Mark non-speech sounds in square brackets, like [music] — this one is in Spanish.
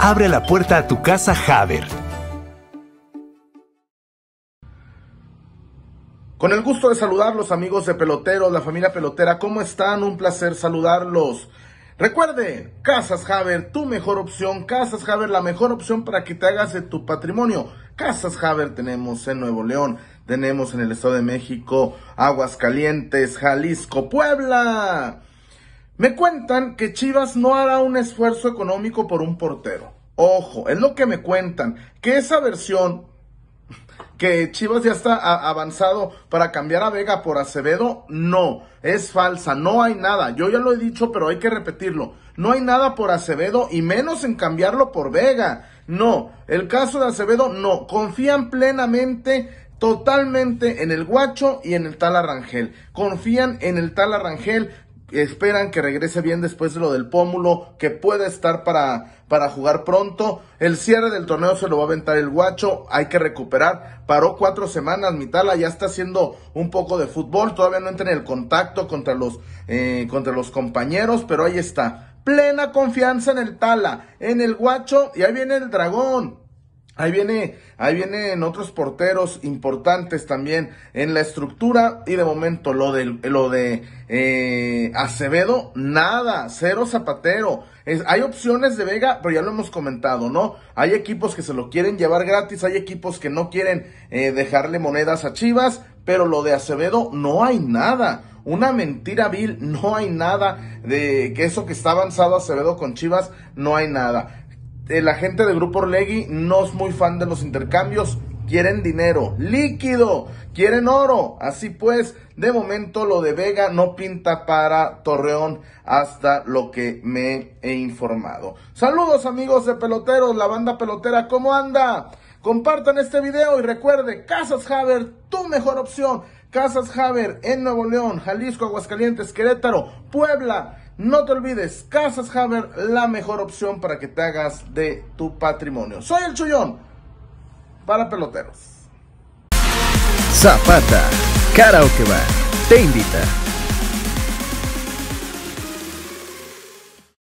Abre la puerta a tu casa Haber. Con el gusto de saludar los amigos de Pelotero, la familia pelotera, ¿cómo están? Un placer saludarlos. Recuerde, Casas Haber, tu mejor opción, Casas Haber, la mejor opción para que te hagas de tu patrimonio. Casas Haber tenemos en Nuevo León, tenemos en el Estado de México, Aguascalientes, Jalisco, Puebla. Me cuentan que Chivas no hará un esfuerzo económico por un portero. Ojo, es lo que me cuentan, que esa versión [laughs] que Chivas ya está avanzado para cambiar a Vega por Acevedo, no, es falsa, no hay nada. Yo ya lo he dicho, pero hay que repetirlo. No hay nada por Acevedo y menos en cambiarlo por Vega. No, el caso de Acevedo no. Confían plenamente totalmente en el guacho y en el tal Arrangel. Confían en el tal Arrangel, esperan que regrese bien después de lo del pómulo, que pueda estar para, para jugar pronto. El cierre del torneo se lo va a aventar el guacho, hay que recuperar. Paró cuatro semanas, mi Tala ya está haciendo un poco de fútbol, todavía no entra en el contacto contra los, eh, contra los compañeros, pero ahí está. Plena confianza en el Tala, en el guacho y ahí viene el dragón. Ahí viene, ahí vienen otros porteros importantes también en la estructura y de momento lo de, lo de eh, Acevedo, nada, cero zapatero. Es, hay opciones de Vega, pero ya lo hemos comentado, ¿no? Hay equipos que se lo quieren llevar gratis, hay equipos que no quieren eh, dejarle monedas a Chivas, pero lo de Acevedo no hay nada. Una mentira vil, [laughs] no hay nada de que eso que está avanzado Acevedo con Chivas, no hay nada la gente de Grupo Orlegui no es muy fan de los intercambios. Quieren dinero, líquido, quieren oro. Así pues, de momento lo de Vega no pinta para Torreón hasta lo que me he informado. Saludos amigos de peloteros, la banda pelotera, ¿cómo anda? Compartan este video y recuerde, Casas Haber, tu mejor opción. Casas Haber en Nuevo León, Jalisco, Aguascalientes, Querétaro, Puebla. No te olvides, Casas Haber, la mejor opción para que te hagas de tu patrimonio. Soy el Chullón, para peloteros. Zapata, Karaoke va, te invita.